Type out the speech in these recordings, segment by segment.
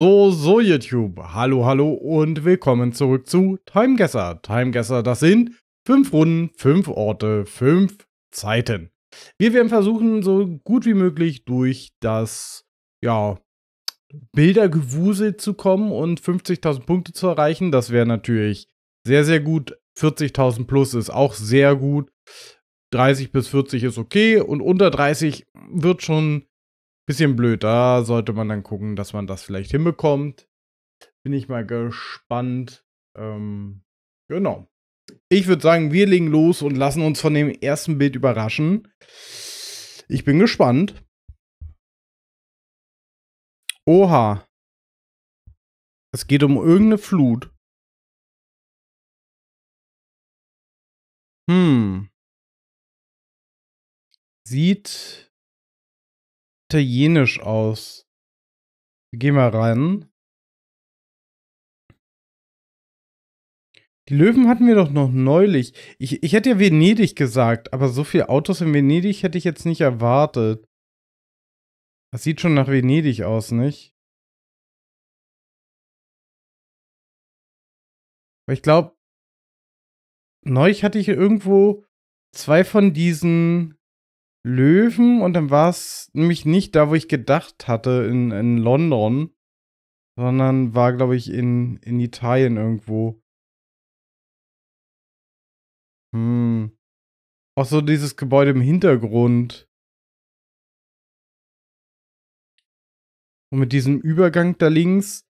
So, so YouTube, hallo, hallo und willkommen zurück zu Timegesser. Timegesser, das sind 5 Runden, 5 Orte, 5 Zeiten. Wir werden versuchen, so gut wie möglich durch das, ja, Bildergewusel zu kommen und 50.000 Punkte zu erreichen. Das wäre natürlich sehr, sehr gut. 40.000 plus ist auch sehr gut. 30 bis 40 ist okay und unter 30 wird schon bisschen blöd. Da sollte man dann gucken, dass man das vielleicht hinbekommt. Bin ich mal gespannt. Ähm, genau. Ich würde sagen, wir legen los und lassen uns von dem ersten Bild überraschen. Ich bin gespannt. Oha. Es geht um irgendeine Flut. Hm. Sieht italienisch aus. Gehen mal rein. Die Löwen hatten wir doch noch neulich. Ich, ich hätte ja Venedig gesagt, aber so viele Autos in Venedig hätte ich jetzt nicht erwartet. Das sieht schon nach Venedig aus, nicht? Aber ich glaube, neulich hatte ich irgendwo zwei von diesen Löwen und dann war es nämlich nicht da, wo ich gedacht hatte, in, in London, sondern war, glaube ich, in, in Italien irgendwo. Hm. Auch so dieses Gebäude im Hintergrund. Und mit diesem Übergang da links,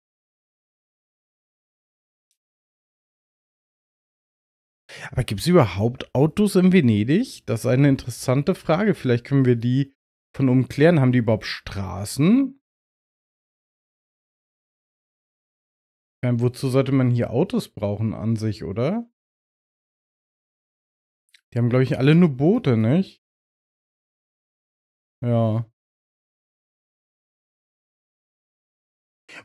Aber gibt es überhaupt Autos in Venedig? Das ist eine interessante Frage. Vielleicht können wir die von oben klären. Haben die überhaupt Straßen? Ja, wozu sollte man hier Autos brauchen an sich, oder? Die haben, glaube ich, alle nur Boote, nicht? Ja.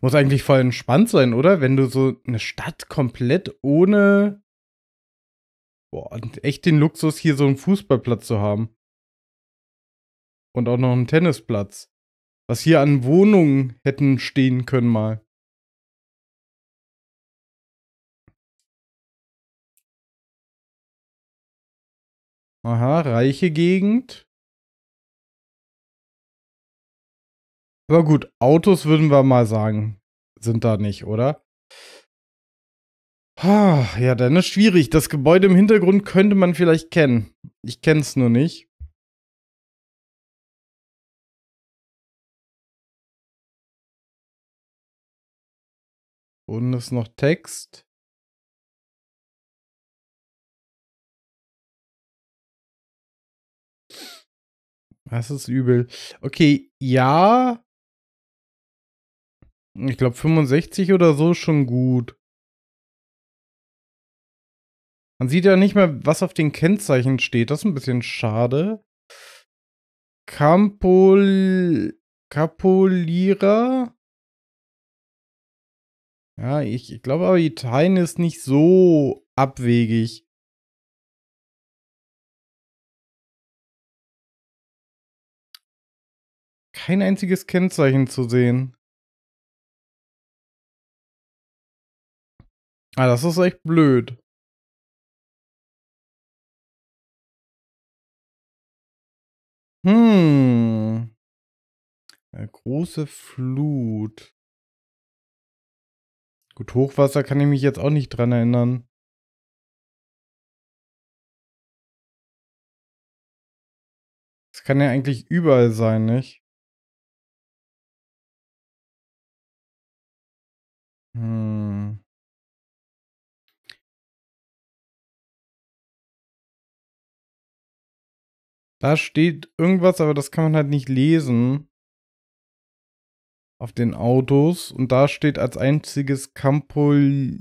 Muss eigentlich voll entspannt sein, oder? Wenn du so eine Stadt komplett ohne boah, echt den Luxus, hier so einen Fußballplatz zu haben. Und auch noch einen Tennisplatz. Was hier an Wohnungen hätten stehen können mal. Aha, reiche Gegend. Aber gut, Autos würden wir mal sagen, sind da nicht, oder? Ja, dann ist schwierig. Das Gebäude im Hintergrund könnte man vielleicht kennen. Ich kenne es nur nicht. Und ist noch Text. Das ist übel. Okay, ja. Ich glaube 65 oder so ist schon gut. Man sieht ja nicht mehr, was auf den Kennzeichen steht. Das ist ein bisschen schade. Campol Capolira? Ja, ich, ich glaube aber, Italien ist nicht so abwegig. Kein einziges Kennzeichen zu sehen. Ah, das ist echt blöd. Hm. Eine große Flut. Gut, Hochwasser kann ich mich jetzt auch nicht dran erinnern. Das kann ja eigentlich überall sein, nicht? Hm. Da steht irgendwas, aber das kann man halt nicht lesen. Auf den Autos. Und da steht als einziges Campol...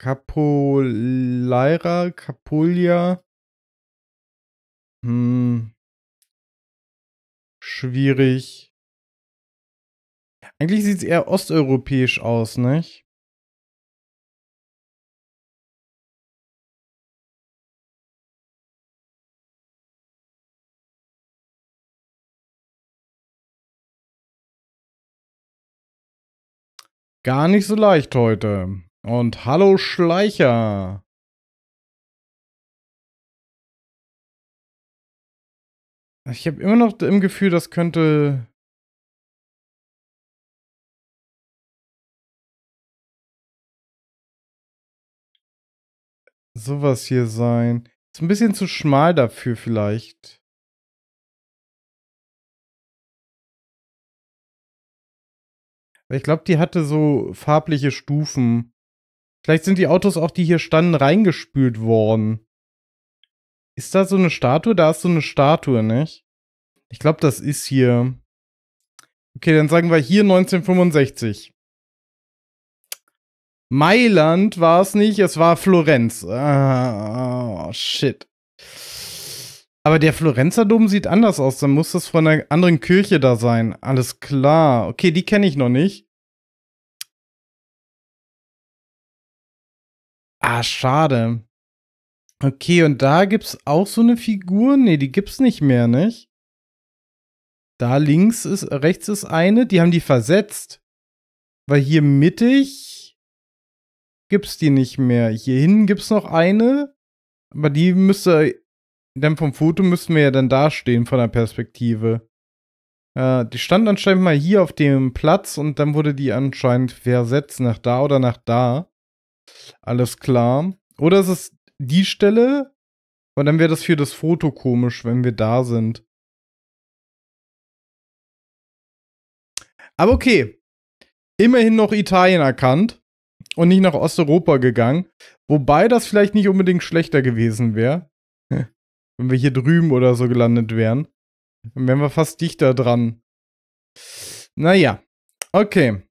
Capoleira? Capulia? Hm. Schwierig. Eigentlich sieht es eher osteuropäisch aus, nicht? Gar nicht so leicht heute. Und hallo Schleicher. Ich habe immer noch im Gefühl, das könnte sowas hier sein. Ist ein bisschen zu schmal dafür vielleicht. ich glaube, die hatte so farbliche Stufen. Vielleicht sind die Autos auch, die hier standen, reingespült worden. Ist da so eine Statue? Da ist so eine Statue, nicht? Ich glaube, das ist hier. Okay, dann sagen wir hier 1965. Mailand war es nicht, es war Florenz. Ah, oh, shit. Aber der Florenzer Dom sieht anders aus. Dann muss das von einer anderen Kirche da sein. Alles klar. Okay, die kenne ich noch nicht. Ah, schade. Okay, und da gibt es auch so eine Figur. Nee, die gibt es nicht mehr, nicht? Da links ist, rechts ist eine. Die haben die versetzt. Weil hier mittig gibt es die nicht mehr. Hier hinten gibt es noch eine. Aber die müsste denn vom Foto müssten wir ja dann dastehen von der Perspektive. Äh, die stand anscheinend mal hier auf dem Platz und dann wurde die anscheinend versetzt nach da oder nach da. Alles klar. Oder ist es die Stelle? Weil dann wäre das für das Foto komisch, wenn wir da sind. Aber okay. Immerhin noch Italien erkannt und nicht nach Osteuropa gegangen. Wobei das vielleicht nicht unbedingt schlechter gewesen wäre wenn wir hier drüben oder so gelandet wären. Dann wären wir fast dichter dran. Naja. Okay.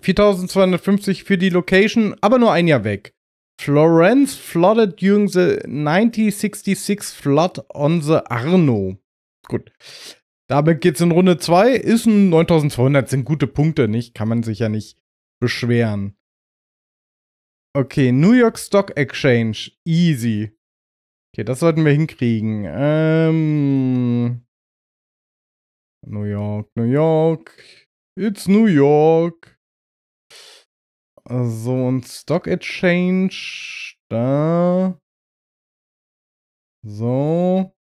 4250 für die Location, aber nur ein Jahr weg. Florence flooded during the 1966 flood on the Arno. Gut. Damit geht's in Runde 2. Ist ein 9200, sind gute Punkte, nicht? Kann man sich ja nicht beschweren. Okay, New York Stock Exchange. Easy. Okay, das sollten wir hinkriegen. Ähm, New York, New York. It's New York. So, also, und Stock Exchange. Da. So.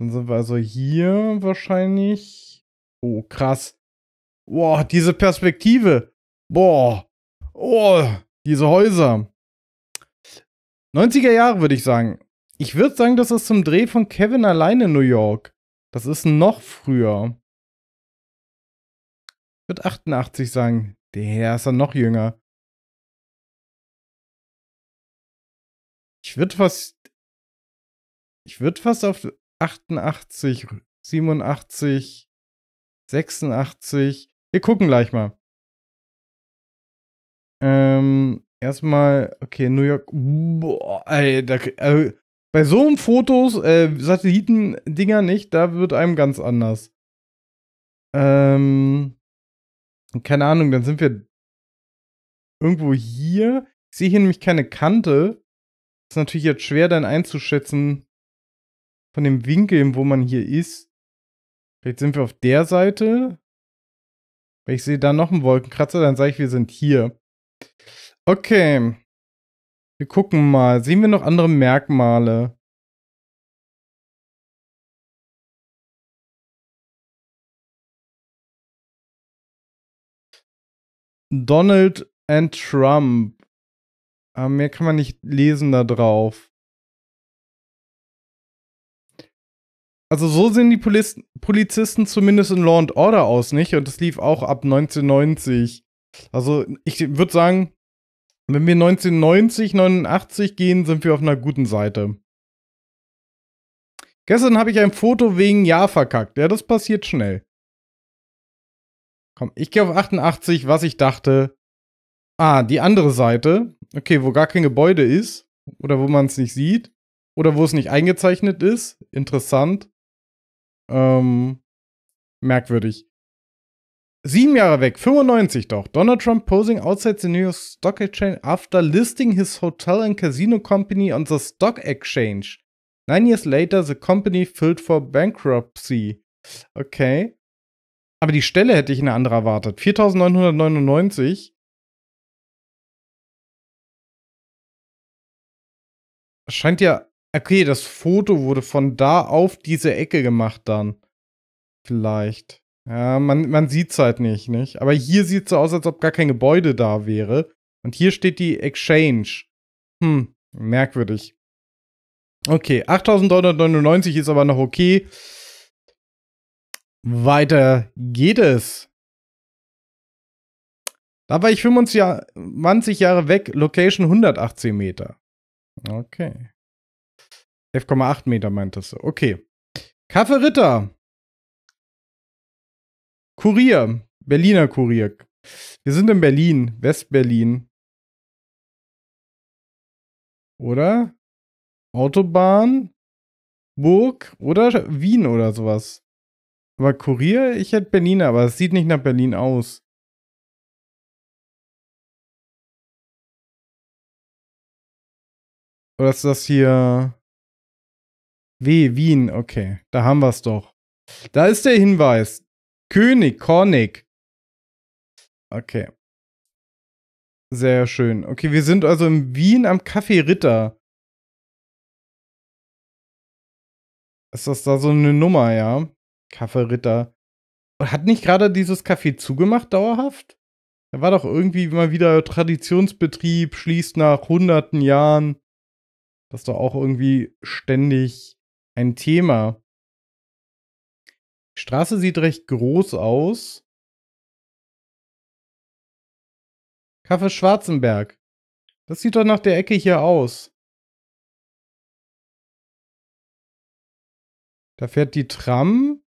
Dann sind wir also hier wahrscheinlich. Oh, krass. Boah, diese Perspektive. Boah. Oh, diese Häuser. 90er Jahre würde ich sagen. Ich würde sagen, das ist zum Dreh von Kevin alleine in New York. Das ist noch früher. Ich würde 88 sagen. Der ist dann noch jünger. Ich würde fast. Ich würde fast auf 88, 87, 86. Wir gucken gleich mal. Ähm, Erstmal, okay, New York. Boah, ey, da, äh, bei so einem Fotos, äh, Satellitendinger nicht, da wird einem ganz anders. Ähm, keine Ahnung, dann sind wir irgendwo hier. Ich sehe hier nämlich keine Kante. Ist natürlich jetzt schwer dann einzuschätzen von dem Winkel, wo man hier ist. Vielleicht sind wir auf der Seite. Weil ich sehe da noch einen Wolkenkratzer, dann sage ich, wir sind hier. Okay. Wir gucken mal. Sehen wir noch andere Merkmale? Donald and Trump. Aber ah, mehr kann man nicht lesen da drauf. Also so sehen die Poliz Polizisten zumindest in Law and Order aus, nicht? Und das lief auch ab 1990. Also ich würde sagen, wenn wir 1990, 89 gehen, sind wir auf einer guten Seite. Gestern habe ich ein Foto wegen Ja verkackt. Ja, das passiert schnell. Komm, ich gehe auf 88, was ich dachte. Ah, die andere Seite. Okay, wo gar kein Gebäude ist. Oder wo man es nicht sieht. Oder wo es nicht eingezeichnet ist. Interessant. Ähm, merkwürdig. Sieben Jahre weg, 95 doch. Donald Trump posing outside the New York Stock Exchange after listing his hotel and casino company on the stock exchange. Nine years later, the company filled for bankruptcy. Okay. Aber die Stelle hätte ich eine andere erwartet. 4999. Scheint ja. Okay, das Foto wurde von da auf diese Ecke gemacht dann. Vielleicht. Ja, man, man sieht es halt nicht, nicht? Aber hier sieht es so aus, als ob gar kein Gebäude da wäre. Und hier steht die Exchange. Hm, merkwürdig. Okay, 8.999 ist aber noch okay. Weiter geht es. Da war ich 25 Jahre weg, Location 118 Meter. Okay. 11,8 Meter meintest du. Okay. Kaffee Ritter. Kurier, Berliner Kurier. Wir sind in Berlin, West-Berlin. Oder? Autobahn, Burg oder Wien oder sowas. Aber Kurier, ich hätte Berliner, aber es sieht nicht nach Berlin aus. Oder ist das hier W, Wien? Okay, da haben wir es doch. Da ist der Hinweis. König, Kornig. Okay. Sehr schön. Okay, wir sind also in Wien am Café Ritter. Ist das da so eine Nummer, ja? Café Ritter. Hat nicht gerade dieses Café zugemacht, dauerhaft? Da war doch irgendwie mal wieder Traditionsbetrieb, schließt nach hunderten Jahren. Das ist doch auch irgendwie ständig ein Thema. Die Straße sieht recht groß aus. Kaffee Schwarzenberg. Das sieht doch nach der Ecke hier aus. Da fährt die Tram.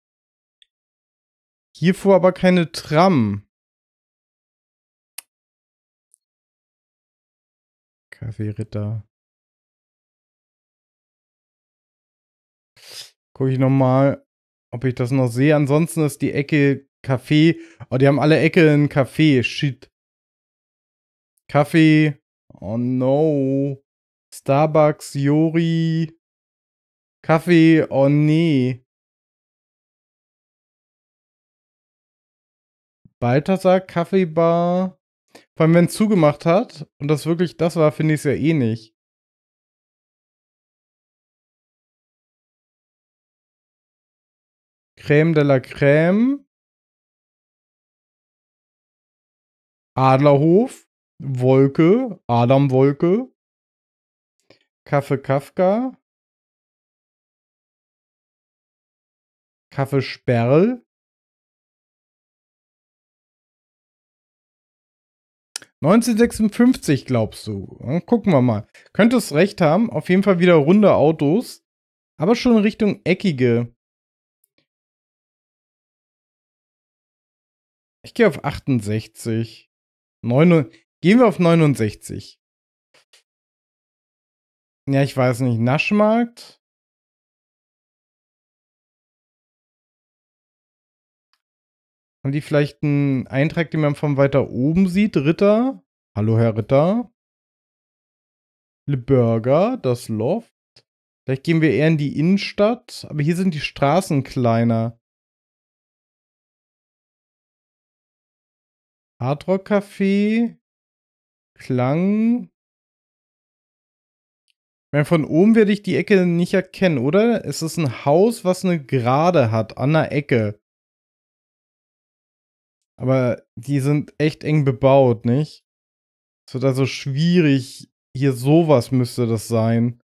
Hier fuhr aber keine Tram. Kaffee Ritter. Guck ich nochmal ob ich das noch sehe. Ansonsten ist die Ecke Kaffee. Oh, die haben alle Ecke ein Kaffee. Shit. Kaffee. Oh no. Starbucks, Jori. Kaffee. Oh nee. Balthasar Kaffeebar. Vor allem, wenn es zugemacht hat und das wirklich das war, finde ich es ja eh nicht. Creme de la Creme, Adlerhof, Wolke, Adam Wolke, Kaffee Kafka, Kaffee Sperl, ...1956 glaubst du. Hm, gucken wir mal. Könntest recht haben. Auf jeden Fall wieder runde Autos. Aber schon Richtung eckige Ich gehe auf 68. 9, gehen wir auf 69. Ja, ich weiß nicht. Naschmarkt? Haben die vielleicht einen Eintrag, den man von weiter oben sieht? Ritter? Hallo, Herr Ritter. Le Burger, das Loft. Vielleicht gehen wir eher in die Innenstadt, aber hier sind die Straßen kleiner. Hardrock Café, Klang. Ich meine, von oben werde ich die Ecke nicht erkennen, oder? Es ist ein Haus, was eine Gerade hat, an der Ecke. Aber die sind echt eng bebaut, nicht? Es wird also schwierig. Hier sowas müsste das sein.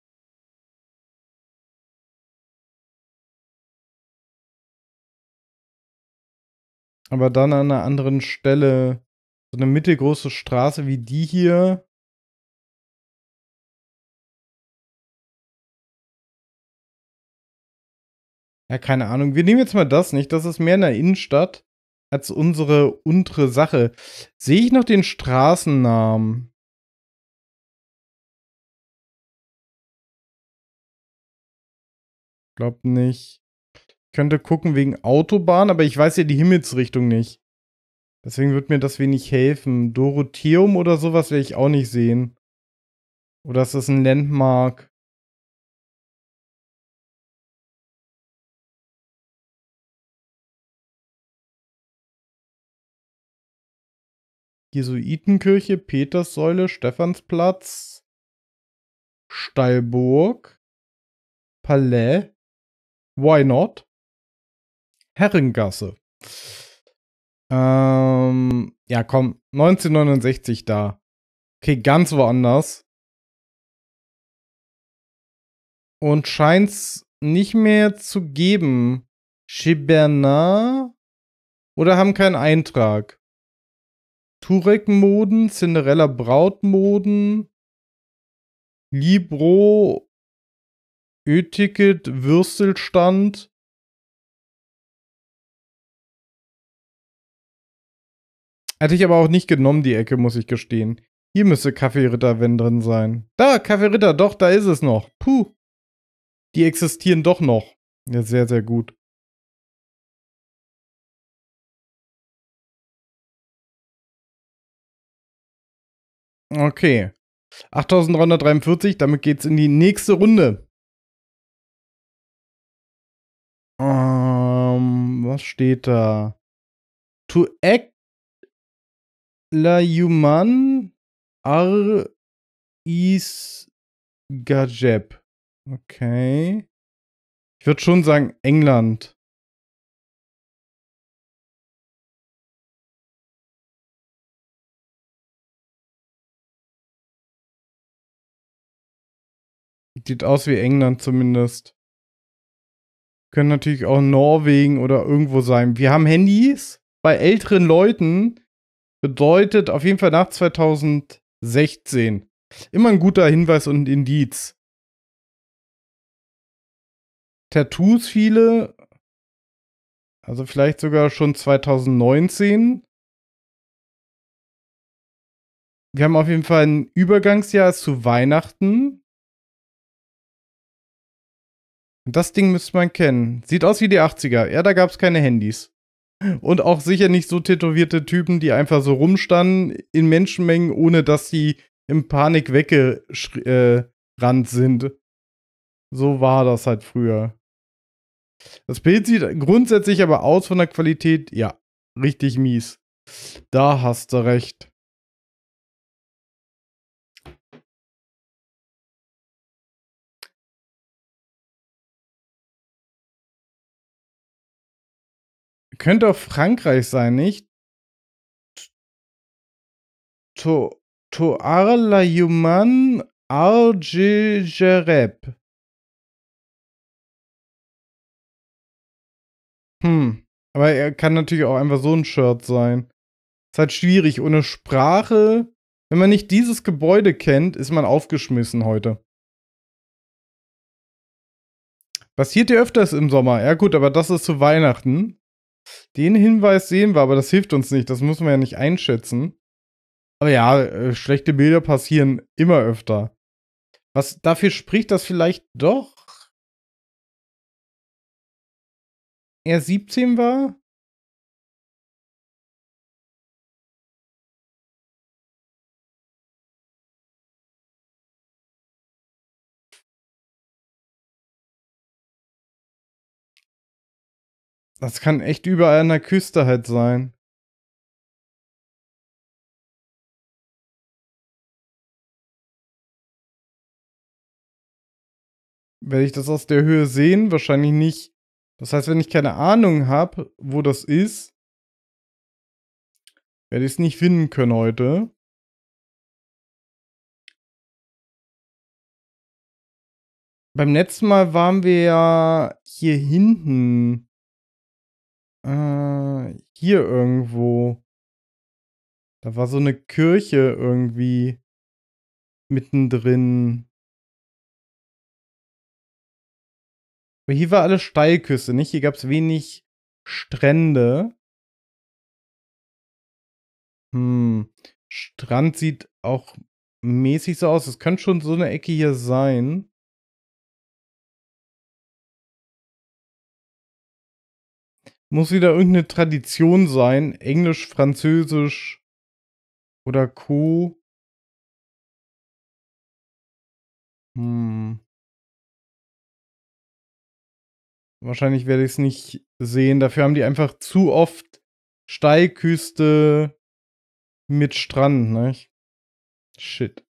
aber dann an einer anderen Stelle so eine mittelgroße Straße wie die hier. Ja, keine Ahnung. Wir nehmen jetzt mal das nicht. Das ist mehr in der Innenstadt als unsere untere Sache. Sehe ich noch den Straßennamen? Glaub nicht könnte gucken wegen Autobahn, aber ich weiß ja die Himmelsrichtung nicht. Deswegen wird mir das wenig helfen. Dorotheum oder sowas werde ich auch nicht sehen. Oder ist das ein Landmark? Jesuitenkirche, Peterssäule, Stephansplatz, Steilburg, Palais. Why not? Herrengasse. Ähm, ja, komm, 1969 da. Okay, ganz woanders. Und scheint's nicht mehr zu geben. Chiberna? Oder haben keinen Eintrag. Turek-Moden, Cinderella Braut-Moden, Libro, Öticket, Würstelstand. Hätte ich aber auch nicht genommen, die Ecke, muss ich gestehen. Hier müsste Kaffeeritter, wenn drin sein. Da, Kaffeeritter, doch, da ist es noch. Puh. Die existieren doch noch. Ja, sehr, sehr gut. Okay. 8343, damit geht's in die nächste Runde. Ähm, was steht da? To act La Human Ar Is Gajeb. Okay. Ich würde schon sagen England. Sieht aus wie England zumindest. Können natürlich auch Norwegen oder irgendwo sein. Wir haben Handys bei älteren Leuten, Bedeutet auf jeden Fall nach 2016. Immer ein guter Hinweis und Indiz. Tattoos viele. Also vielleicht sogar schon 2019. Wir haben auf jeden Fall ein Übergangsjahr zu Weihnachten. das Ding müsste man kennen. Sieht aus wie die 80er. Ja, da gab es keine Handys. Und auch sicher nicht so tätowierte Typen, die einfach so rumstanden in Menschenmengen, ohne dass sie in Panik weggerannt äh, sind. So war das halt früher. Das Bild sieht grundsätzlich aber aus von der Qualität, ja, richtig mies. Da hast du recht. Könnte auch Frankreich sein, nicht? To Toar la human Arjijereb. Hm. Aber er kann natürlich auch einfach so ein Shirt sein. Ist halt schwierig. Ohne Sprache. Wenn man nicht dieses Gebäude kennt, ist man aufgeschmissen heute. Passiert ja öfters im Sommer. Ja, gut, aber das ist zu Weihnachten. Den Hinweis sehen wir, aber das hilft uns nicht. Das muss man ja nicht einschätzen. Aber ja, äh, schlechte Bilder passieren immer öfter. Was dafür spricht, dass vielleicht doch er 17 war? Das kann echt überall an der Küste halt sein. Werde ich das aus der Höhe sehen? Wahrscheinlich nicht. Das heißt, wenn ich keine Ahnung habe, wo das ist, werde ich es nicht finden können heute. Beim letzten Mal waren wir ja hier hinten äh, hier irgendwo. Da war so eine Kirche irgendwie mittendrin. Aber hier war alles Steilküste, nicht? Hier gab es wenig Strände. Hm. Strand sieht auch mäßig so aus. Es könnte schon so eine Ecke hier sein. muss wieder irgendeine Tradition sein. Englisch, Französisch oder Co. Hm. Wahrscheinlich werde ich es nicht sehen. Dafür haben die einfach zu oft Steilküste mit Strand, ne? Shit.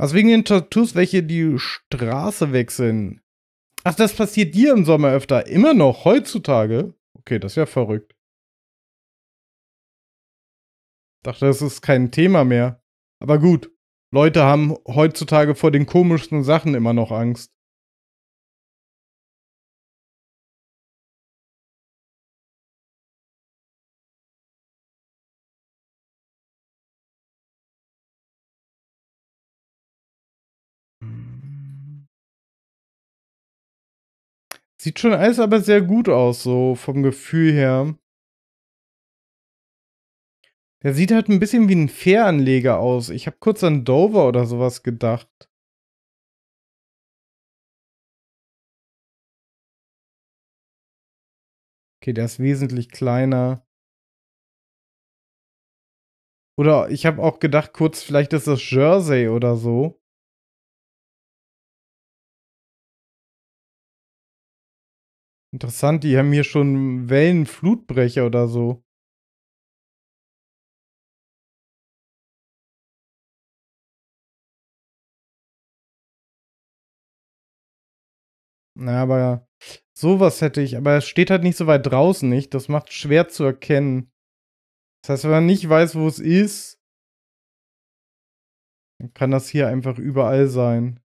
Was also wegen den Tattoos, welche die Straße wechseln? Ach, das passiert dir im Sommer öfter. Immer noch, heutzutage? Okay, das ist ja verrückt. Dachte, das ist kein Thema mehr. Aber gut, Leute haben heutzutage vor den komischsten Sachen immer noch Angst. Sieht schon alles aber sehr gut aus, so vom Gefühl her. Der sieht halt ein bisschen wie ein Fähranleger aus. Ich habe kurz an Dover oder sowas gedacht. Okay, der ist wesentlich kleiner. Oder ich habe auch gedacht, kurz, vielleicht ist das Jersey oder so. Interessant, die haben hier schon Wellenflutbrecher oder so. Na, aber sowas hätte ich. Aber es steht halt nicht so weit draußen, nicht? Das macht schwer zu erkennen. Das heißt, wenn man nicht weiß, wo es ist, dann kann das hier einfach überall sein.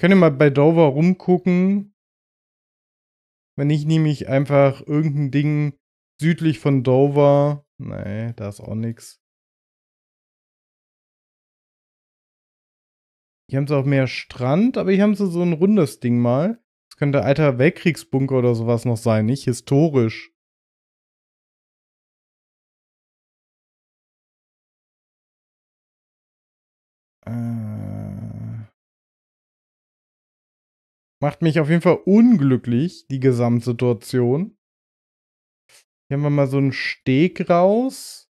Könnt ihr mal bei Dover rumgucken? Wenn ich nämlich einfach irgendein Ding südlich von Dover. Nee, da ist auch nichts. Hier haben sie auch mehr Strand, aber hier haben sie so ein rundes Ding mal. Das könnte alter Weltkriegsbunker oder sowas noch sein, nicht? Historisch. Ah. Macht mich auf jeden Fall unglücklich, die Gesamtsituation. Hier haben wir mal so einen Steg raus.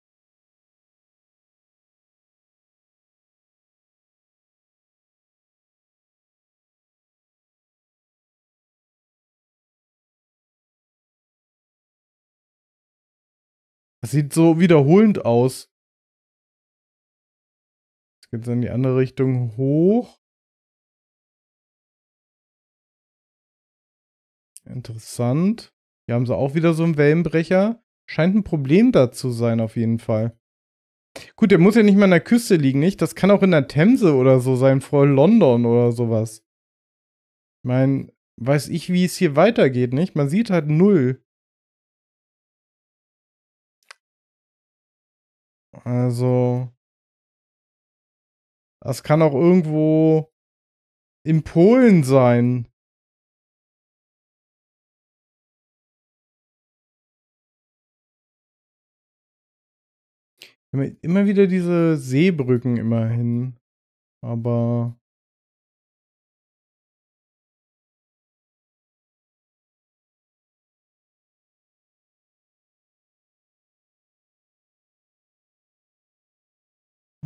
Das sieht so wiederholend aus. Jetzt geht es in die andere Richtung hoch. Interessant. Hier haben sie auch wieder so einen Wellenbrecher. Scheint ein Problem da zu sein, auf jeden Fall. Gut, der muss ja nicht mal an der Küste liegen, nicht? Das kann auch in der Themse oder so sein, vor London oder sowas. Ich meine, weiß ich, wie es hier weitergeht, nicht? Man sieht halt null. Also. Das kann auch irgendwo in Polen sein. Immer wieder diese Seebrücken immerhin. Aber.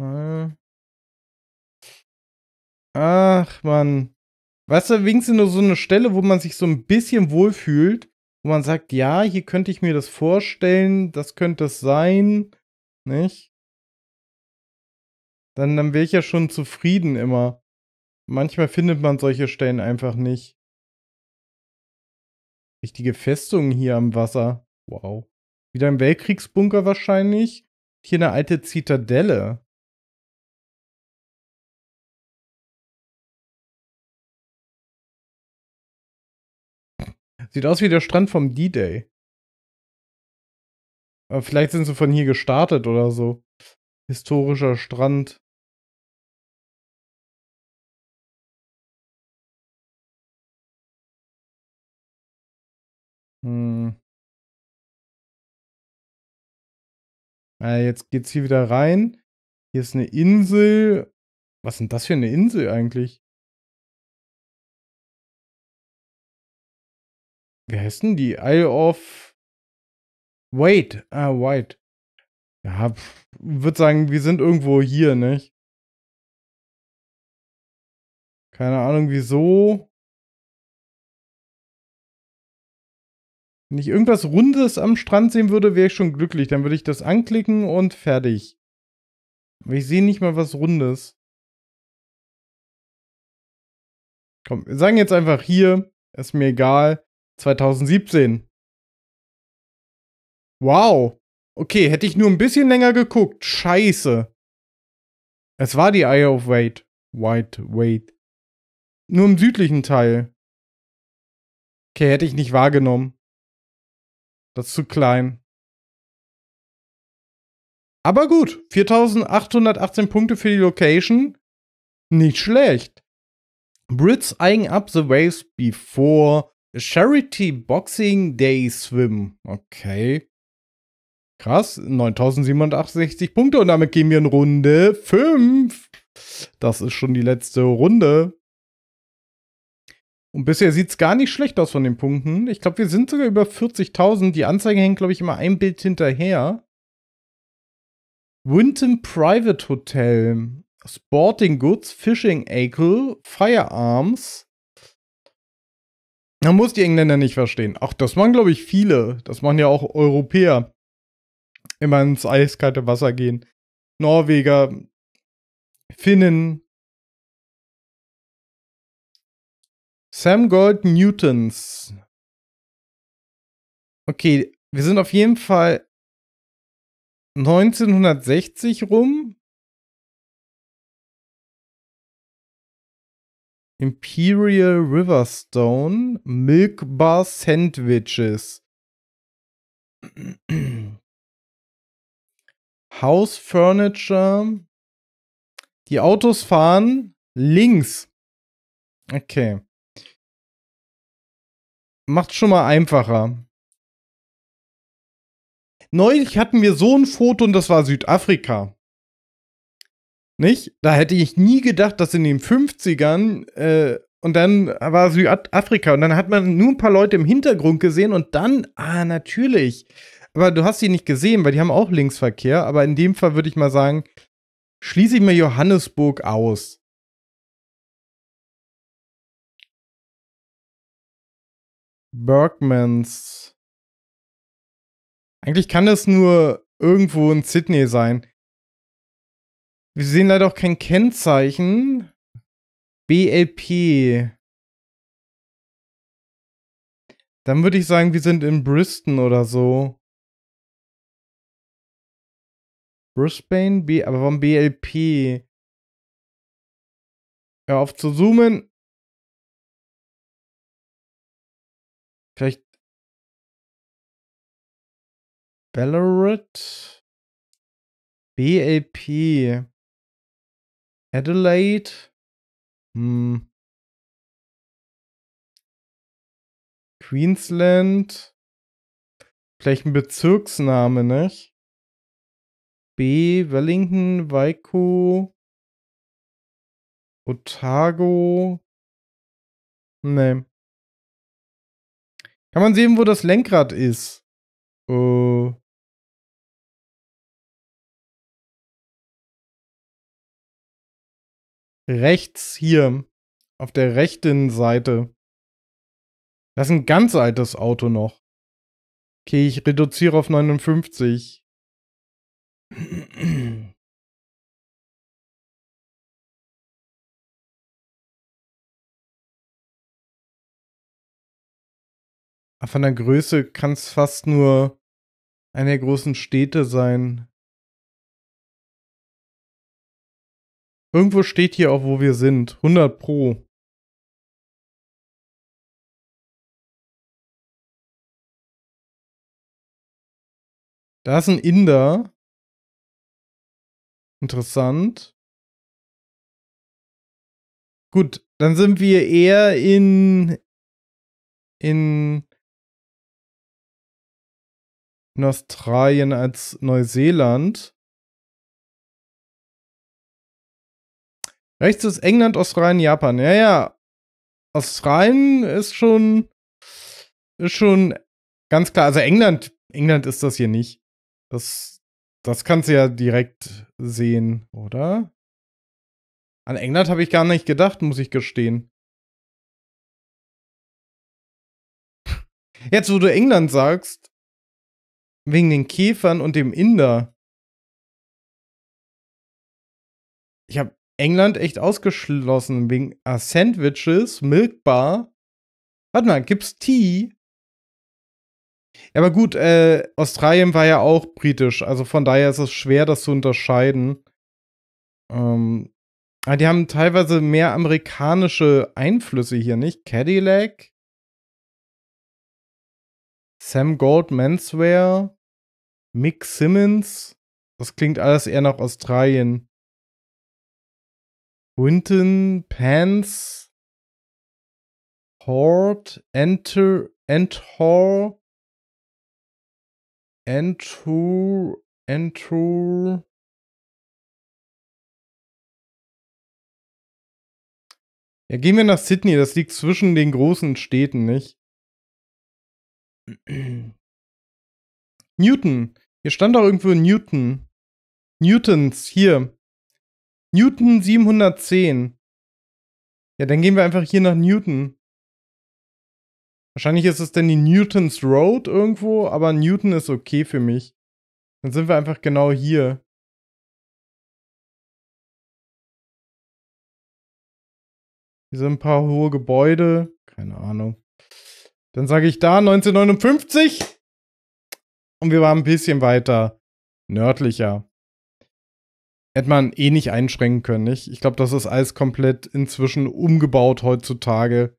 Äh. Ach, Mann. Weißt du, wenigstens nur so eine Stelle, wo man sich so ein bisschen wohlfühlt, wo man sagt, ja, hier könnte ich mir das vorstellen, das könnte es sein nicht? Dann, dann wäre ich ja schon zufrieden immer. Manchmal findet man solche Stellen einfach nicht. Richtige Festungen hier am Wasser. Wow. Wieder ein Weltkriegsbunker wahrscheinlich. Hier eine alte Zitadelle. Sieht aus wie der Strand vom D-Day. Aber vielleicht sind sie von hier gestartet oder so. Historischer Strand. Hm. Ah, jetzt geht's hier wieder rein. Hier ist eine Insel. Was sind das für eine Insel eigentlich? Wie heißt denn die? Isle of Wait, ah, wait. Ja, würde sagen, wir sind irgendwo hier, nicht? Keine Ahnung wieso. Wenn ich irgendwas Rundes am Strand sehen würde, wäre ich schon glücklich. Dann würde ich das anklicken und fertig. Aber ich sehe nicht mal was Rundes. Komm, wir sagen jetzt einfach hier, ist mir egal, 2017. Wow. Okay, hätte ich nur ein bisschen länger geguckt. Scheiße. Es war die Eye of Wait. White Wait. Nur im südlichen Teil. Okay, hätte ich nicht wahrgenommen. Das ist zu klein. Aber gut, 4818 Punkte für die Location. Nicht schlecht. Brits eyeing up the waves before a charity boxing day swim. Okay. Krass, 9768 Punkte und damit gehen wir in Runde 5. Das ist schon die letzte Runde. Und bisher sieht es gar nicht schlecht aus von den Punkten. Ich glaube, wir sind sogar über 40.000. Die Anzeige hängt, glaube ich, immer ein Bild hinterher. Winton Private Hotel. Sporting Goods, Fishing Acle, Firearms. Man muss die Engländer nicht verstehen. Ach, das machen, glaube ich, viele. Das machen ja auch Europäer immer ins eiskalte Wasser gehen. Norweger, Finnen, Sam Gold Newtons. Okay, wir sind auf jeden Fall 1960 rum. Imperial Riverstone Milk Bar Sandwiches. Äh, House Furniture. Die Autos fahren links. Okay. Macht schon mal einfacher. Neulich hatten wir so ein Foto und das war Südafrika. Nicht? Da hätte ich nie gedacht, dass in den 50ern äh, und dann war Südafrika und dann hat man nur ein paar Leute im Hintergrund gesehen und dann, ah, natürlich, aber du hast die nicht gesehen, weil die haben auch Linksverkehr. Aber in dem Fall würde ich mal sagen, schließe ich mir Johannesburg aus. Bergmans. Eigentlich kann das nur irgendwo in Sydney sein. Wir sehen leider auch kein Kennzeichen. BLP. Dann würde ich sagen, wir sind in Bristol oder so. Brisbane, B, aber warum BLP? Hör auf zu zoomen. Vielleicht Ballarat? BLP. Adelaide? Hm. Queensland? Vielleicht ein Bezirksname, nicht? B, Wellington, Waiko, Otago. Nee. Kann man sehen, wo das Lenkrad ist? Äh. Rechts hier. Auf der rechten Seite. Das ist ein ganz altes Auto noch. Okay, ich reduziere auf 59. Ah, von der Größe kann es fast nur eine der großen Städte sein. Irgendwo steht hier auch, wo wir sind. 100 Pro. Da ist ein Inder. Interessant. Gut, dann sind wir eher in in in Australien als Neuseeland. Rechts ist England, Australien, Japan. Ja, ja. Australien ist schon, ist schon ganz klar. Also England, England ist das hier nicht. Das das kannst du ja direkt sehen, oder? An England habe ich gar nicht gedacht, muss ich gestehen. Jetzt, wo du England sagst, wegen den Käfern und dem Inder. Ich habe England echt ausgeschlossen wegen ah, Sandwiches, Milkbar. Warte mal, gibt's Tee? Ja, aber gut, äh, Australien war ja auch britisch, also von daher ist es schwer, das zu unterscheiden. Ähm, aber ah, die haben teilweise mehr amerikanische Einflüsse hier, nicht? Cadillac? Sam Gold Menswear? Mick Simmons? Das klingt alles eher nach Australien. Winton, Pants, Hort, Enter, Enthor, Andrew, Andrew, Ja, gehen wir nach Sydney, das liegt zwischen den großen Städten, nicht? Newton. Hier stand doch irgendwo Newton. Newtons, hier. Newton 710. Ja, dann gehen wir einfach hier nach Newton. Wahrscheinlich ist es denn die Newton's Road irgendwo, aber Newton ist okay für mich. Dann sind wir einfach genau hier. Hier sind ein paar hohe Gebäude. Keine Ahnung. Dann sage ich da 1959. Und wir waren ein bisschen weiter nördlicher. Hätte man eh nicht einschränken können, nicht? Ich glaube, das ist alles komplett inzwischen umgebaut heutzutage.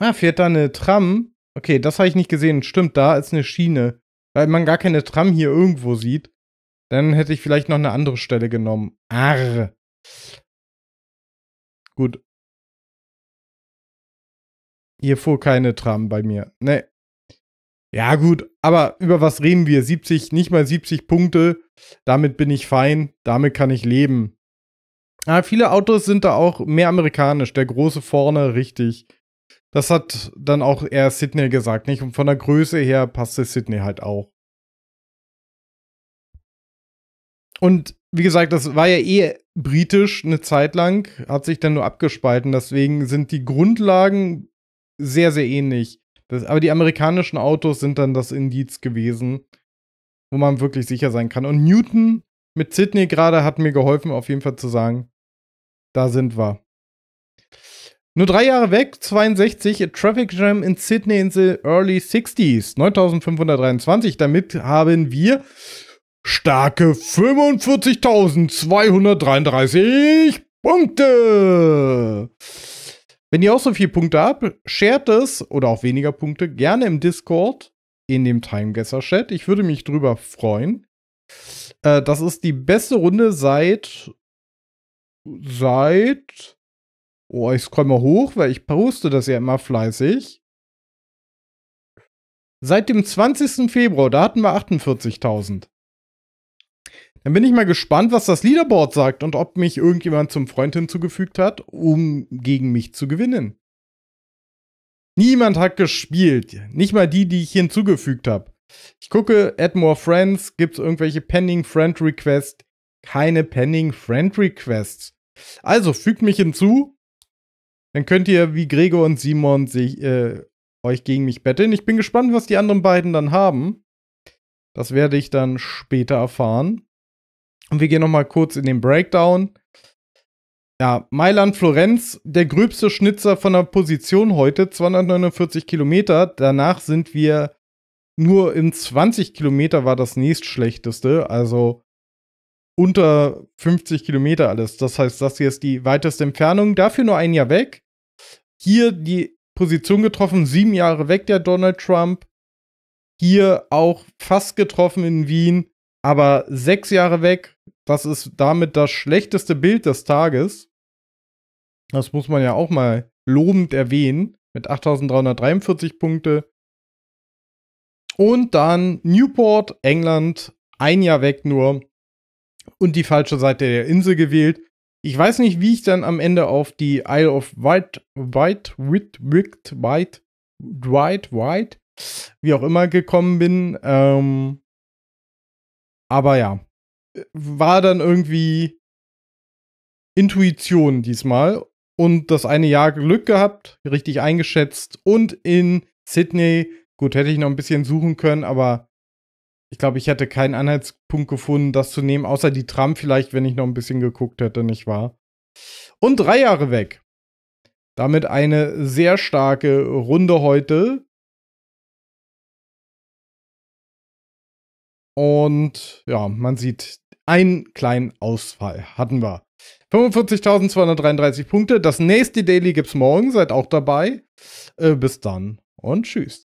Ah, fährt da eine Tram? Okay, das habe ich nicht gesehen. Stimmt, da ist eine Schiene. Weil man gar keine Tram hier irgendwo sieht. Dann hätte ich vielleicht noch eine andere Stelle genommen. Arr. Gut. Hier fuhr keine Tram bei mir. Nee. Ja, gut, aber über was reden wir? 70, nicht mal 70 Punkte. Damit bin ich fein. Damit kann ich leben. Ah, viele Autos sind da auch mehr amerikanisch. Der große vorne, richtig. Das hat dann auch eher Sydney gesagt, nicht? Und von der Größe her passte Sydney halt auch. Und wie gesagt, das war ja eh britisch eine Zeit lang, hat sich dann nur abgespalten. Deswegen sind die Grundlagen sehr, sehr ähnlich. Das, aber die amerikanischen Autos sind dann das Indiz gewesen, wo man wirklich sicher sein kann. Und Newton mit Sydney gerade hat mir geholfen, auf jeden Fall zu sagen, da sind wir. Nur drei Jahre weg, 62, Traffic Jam in Sydney in the early 60s, 9523. Damit haben wir starke 45.233 Punkte. Wenn ihr auch so viele Punkte habt, shared es oder auch weniger Punkte gerne im Discord in dem Timeguesser-Chat. Ich würde mich drüber freuen. Äh, das ist die beste Runde seit. seit. Oh, ich scroll mal hoch, weil ich poste das ja immer fleißig. Seit dem 20. Februar, da hatten wir 48.000. Dann bin ich mal gespannt, was das Leaderboard sagt und ob mich irgendjemand zum Freund hinzugefügt hat, um gegen mich zu gewinnen. Niemand hat gespielt. Nicht mal die, die ich hinzugefügt habe. Ich gucke, add more friends. Gibt es irgendwelche pending friend requests? Keine pending friend requests. Also fügt mich hinzu. Dann könnt ihr wie Gregor und Simon sich, äh, euch gegen mich betteln. Ich bin gespannt, was die anderen beiden dann haben. Das werde ich dann später erfahren. Und wir gehen noch mal kurz in den Breakdown. Ja, Mailand, Florenz, der gröbste Schnitzer von der Position heute, 249 Kilometer. Danach sind wir nur in 20 Kilometer war das nächstschlechteste. Also unter 50 Kilometer alles. Das heißt, das hier ist die weiteste Entfernung. Dafür nur ein Jahr weg. Hier die Position getroffen, sieben Jahre weg, der Donald Trump. Hier auch fast getroffen in Wien, aber sechs Jahre weg. Das ist damit das schlechteste Bild des Tages. Das muss man ja auch mal lobend erwähnen. Mit 8343 Punkte. Und dann Newport, England, ein Jahr weg nur und die falsche Seite der Insel gewählt. Ich weiß nicht, wie ich dann am Ende auf die Isle of Wight, White, Witt, Witt, White, Dwight, White, wie auch immer gekommen bin. Ähm, aber ja, war dann irgendwie Intuition diesmal und das eine Jahr Glück gehabt, richtig eingeschätzt und in Sydney, gut, hätte ich noch ein bisschen suchen können, aber ich glaube, ich hätte keinen Anhaltspunkt gefunden, das zu nehmen, außer die Tram vielleicht, wenn ich noch ein bisschen geguckt hätte, nicht wahr? Und drei Jahre weg. Damit eine sehr starke Runde heute. Und ja, man sieht, einen kleinen Ausfall hatten wir. 45.233 Punkte. Das nächste Daily gibt es morgen. Seid auch dabei. Äh, bis dann und tschüss.